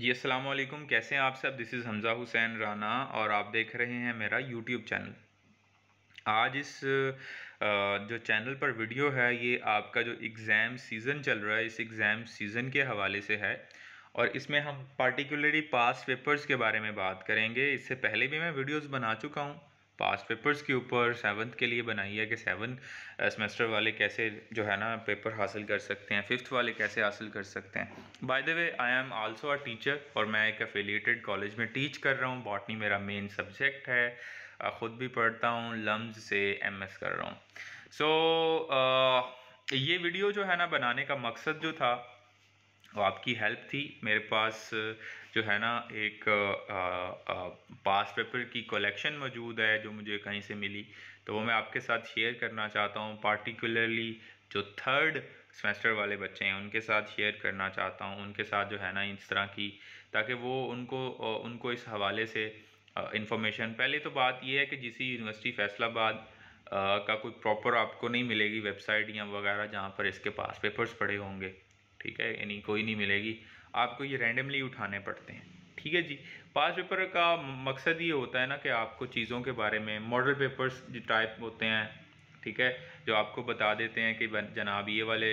जी अस्सलाम वालेकुम कैसे हैं आप सब दिस इज़ हमज़ा हुसैन राना और आप देख रहे हैं मेरा यूट्यूब चैनल आज इस जो चैनल पर वीडियो है ये आपका जो एग्ज़ाम सीज़न चल रहा है इस एग्ज़ाम सीज़न के हवाले से है और इसमें हम पार्टिकुलरली पास पेपर्स के बारे में बात करेंगे इससे पहले भी मैं वीडियोस बना चुका हूँ पास्ट पेपर्स के ऊपर सेवन्थ के लिए बनाई है कि सेवन सेमेस्टर वाले कैसे जो है ना पेपर हासिल कर सकते हैं फिफ्थ वाले कैसे हासिल कर सकते हैं by the way I am also a teacher और मैं एक अफिलिएटेड कॉलेज में टीच कर रहा हूँ बॉटनी मेरा मेन सब्जेक्ट है ख़ुद भी पढ़ता हूँ लम्ब से एम कर रहा हूँ सो so, ये वीडियो जो है ना बनाने का मकसद जो था वो आपकी हेल्प थी मेरे पास जो है ना एक पास पेपर की कलेक्शन मौजूद है जो मुझे कहीं से मिली तो वो मैं आपके साथ शेयर करना चाहता हूँ पार्टिकुलरली जो थर्ड सेमेस्टर वाले बच्चे हैं उनके साथ शेयर करना चाहता हूँ उनके साथ जो है ना इस तरह की ताकि वो उनको उनको इस हवाले से इंफॉर्मेशन पहले तो बात यह है कि जिस यूनिवर्सिटी फैसलाबाद का कोई प्रॉपर आपको नहीं मिलेगी वेबसाइट या वगैरह जहाँ पर इसके पास पेपर्स पड़े होंगे ठीक है यानी कोई नहीं मिलेगी आपको ये रैंडमली उठाने पड़ते हैं ठीक है जी पास पेपर का मकसद ये होता है ना कि आपको चीज़ों के बारे में मॉडल पेपर्स जो टाइप होते हैं ठीक है जो आपको बता देते हैं कि जनाब ये वाले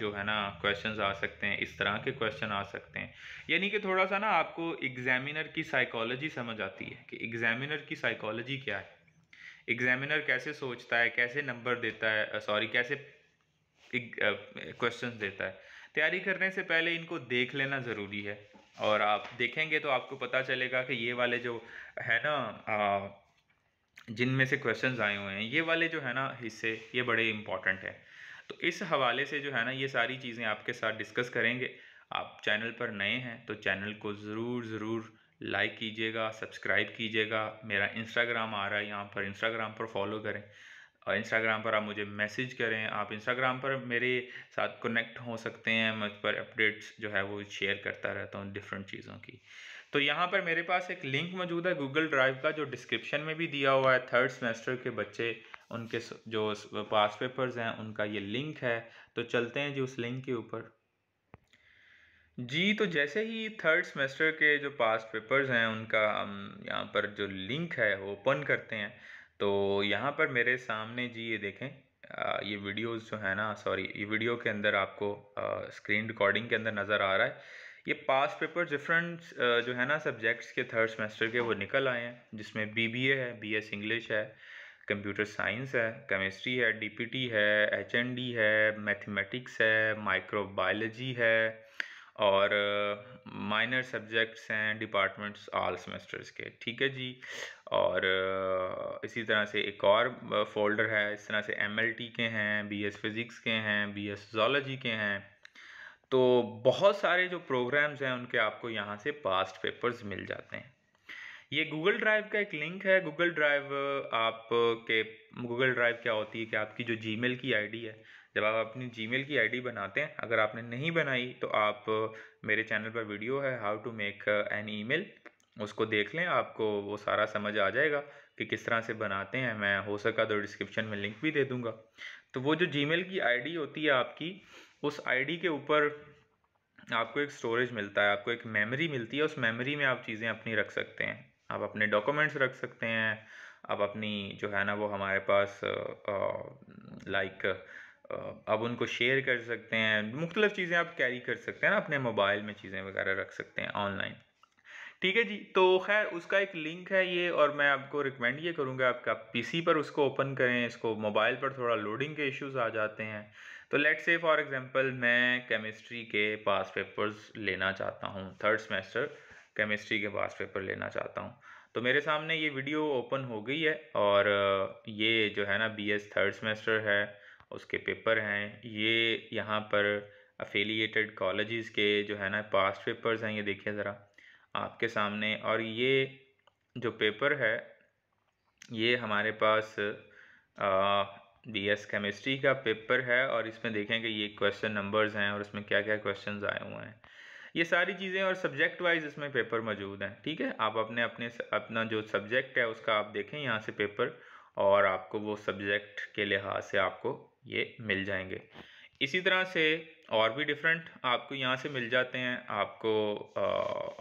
जो है ना क्वेश्चंस आ सकते हैं इस तरह के क्वेश्चन आ सकते हैं यानी कि थोड़ा सा ना आपको एग्जामिनर की साइकोलॉजी समझ आती है कि एग्जामिनर की साइकोलॉजी क्या है एग्जामिनर कैसे सोचता है कैसे नंबर देता है सॉरी कैसे क्वेश्चन देता है तैयारी करने से पहले इनको देख लेना ज़रूरी है और आप देखेंगे तो आपको पता चलेगा कि ये वाले जो है ना जिनमें से क्वेश्चंस आए हुए हैं ये वाले जो है ना हिस्से ये बड़े इंपॉर्टेंट हैं तो इस हवाले से जो है ना ये सारी चीज़ें आपके साथ डिस्कस करेंगे आप चैनल पर नए हैं तो चैनल को ज़रूर ज़रूर लाइक कीजिएगा सब्सक्राइब कीजिएगा मेरा इंस्टाग्राम आ रहा है यहाँ पर इंस्टाग्राम पर फॉलो करें और इंस्टाग्राम पर आप मुझे मैसेज करें आप इंस्टाग्राम पर मेरे साथ कनेक्ट हो सकते हैं मैं उस पर अपडेट्स जो है वो शेयर करता रहता हूँ डिफरेंट चीज़ों की तो यहाँ पर मेरे पास एक लिंक मौजूद है गूगल ड्राइव का जो डिस्क्रिप्शन में भी दिया हुआ है थर्ड सेमेस्टर के बच्चे उनके जो पास पेपर्स हैं उनका ये लिंक है तो चलते हैं जी उस लिंक के ऊपर जी तो जैसे ही थर्ड सेमेस्टर के जो पास पेपर्स हैं उनका हम यहाँ पर जो लिंक है वो ओपन करते हैं तो यहाँ पर मेरे सामने जी ये देखें ये वीडियोस जो है ना सॉरी ये वीडियो के अंदर आपको स्क्रीन रिकॉर्डिंग के अंदर नज़र आ रहा है ये पास पेपर डिफरेंट जो है ना सब्जेक्ट्स के थर्ड सेमेस्टर के वो निकल आए हैं जिसमें बीबीए है बीएस इंग्लिश है कंप्यूटर साइंस है केमिस्ट्री है डीपीटी है एचएनडी है मैथमेटिक्स है माइक्रोबायोलॉजी है और माइनर सब्जेक्ट्स हैं डिपार्टमेंट्स ऑल सेमेस्टर्स के ठीक है जी और इसी तरह से एक और फोल्डर है इस तरह से एम के हैं बी एस फिज़िक्स के हैं बी एस जोलॉजी के हैं तो बहुत सारे जो प्रोग्राम्स हैं उनके आपको यहाँ से पास्ट पेपर्स मिल जाते हैं ये गूगल ड्राइव का एक लिंक है गूगल ड्राइव आप के गूगल ड्राइव क्या होती है कि आपकी जो जी की आईडी है जब आप अपनी जी की आईडी बनाते हैं अगर आपने नहीं बनाई तो आप मेरे चैनल पर वीडियो है how to make an email उसको देख लें आपको वो सारा समझ आ जाएगा कि किस तरह से बनाते हैं मैं हो सका तो डिस्क्रिप्शन में लिंक भी दे दूँगा तो वो जो जी की आईडी होती है आपकी उस आईडी के ऊपर आपको एक स्टोरेज मिलता है आपको एक मेमोरी मिलती है उस मेमोरी में आप चीज़ें अपनी रख सकते हैं आप अपने डॉक्यूमेंट्स रख सकते हैं आप अपनी जो है ना वो हमारे पास लाइक अब उनको शेयर कर सकते हैं मुख्तलिफ़ चीज़ें आप कैरी कर सकते हैं ना अपने मोबाइल में चीज़ें वगैरह रख सकते हैं ऑनलाइन ठीक है जी तो खैर उसका एक लिंक है ये और मैं आपको रिकमेंड ये करूँगा आपका पीसी पर उसको ओपन करें इसको मोबाइल पर थोड़ा लोडिंग के इश्यूज आ जाते हैं तो लेट से फॉर एग्जांपल मैं केमिस्ट्री के पास पेपर्स लेना चाहता हूँ थर्ड सेमेस्टर केमिस्ट्री के पास पेपर लेना चाहता हूँ तो मेरे सामने ये वीडियो ओपन हो गई है और ये जो है ना बी थर्ड सेमेस्टर है उसके पेपर हैं ये यहाँ पर अफिलिएटेड कॉलेजेस के जो है ना पास्ट पेपर्स हैं ये देखिए ज़रा आपके सामने और ये जो पेपर है ये हमारे पास बी एस केमिस्ट्री का पेपर है और इसमें देखेंगे ये क्वेश्चन नंबर्स हैं और इसमें क्या क्या क्वेश्चन आए हुए हैं ये सारी चीज़ें और सब्जेक्ट वाइज इसमें पेपर मौजूद हैं ठीक है आप अपने अपने अपना जो सब्जेक्ट है उसका आप देखें यहाँ से पेपर और आपको वो सब्जेक्ट के लिहाज से आपको ये मिल जाएंगे इसी तरह से और भी डिफरेंट आपको यहाँ से मिल जाते हैं आपको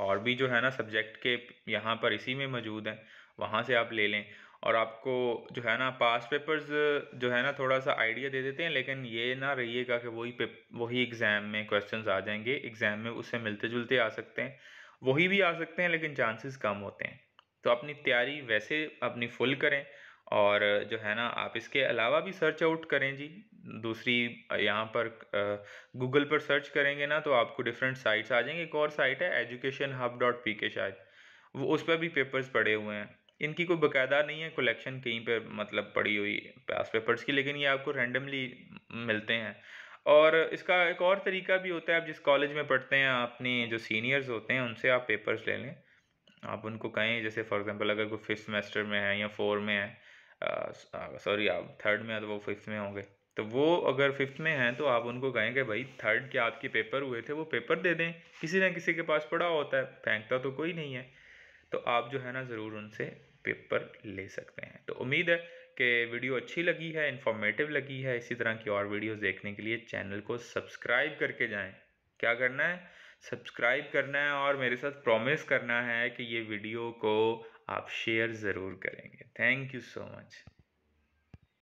और भी जो है ना सब्जेक्ट के यहाँ पर इसी में मौजूद हैं वहाँ से आप ले लें और आपको जो है ना पास पेपर्स जो है ना थोड़ा सा आइडिया दे देते हैं लेकिन ये ना रहिएगा कि वही वही एग्ज़ाम में क्वेश्चंस आ जाएंगे एग्ज़ाम में उससे मिलते जुलते आ सकते हैं वही भी आ सकते हैं लेकिन चांसेस कम होते हैं तो अपनी तैयारी वैसे अपनी फुल करें और जो है ना आप इसके अलावा भी सर्च आउट करें जी दूसरी यहाँ पर गूगल पर सर्च करेंगे ना तो आपको डिफरेंट साइट्स आ जाएंगे एक और साइट है एजुकेशन हब डॉट पी के शायद वो उस पर भी पेपर्स पड़े हुए हैं इनकी कोई बकायदा नहीं है कलेक्शन कहीं पर मतलब पड़ी हुई पास पेपर्स की लेकिन ये आपको रेंडमली मिलते हैं और इसका एक और तरीका भी होता है आप जिस कॉलेज में पढ़ते हैं अपने जो सीनियर्स होते हैं उनसे आप पेपर्स ले लें आप उनको कहें जैसे फॉर एग्जांपल अगर कोई फिफ्थ सेमेस्टर में है या फोर में है सॉरी आप थर्ड में है तो वो फिफ्थ में होंगे तो वो अगर फिफ्थ में हैं तो आप उनको कहेंगे भाई थर्ड के आपके पेपर हुए थे वो पेपर दे दें किसी ना किसी के पास पड़ा होता है फेंकता तो कोई नहीं है तो आप जो है ना ज़रूर उनसे पेपर ले सकते हैं तो उम्मीद है कि वीडियो अच्छी लगी है इन्फॉर्मेटिव लगी है इसी तरह की और वीडियोस देखने के लिए चैनल को सब्सक्राइब करके जाएं क्या करना है सब्सक्राइब करना है और मेरे साथ प्रॉमिस करना है कि ये वीडियो को आप शेयर ज़रूर करेंगे थैंक यू सो मच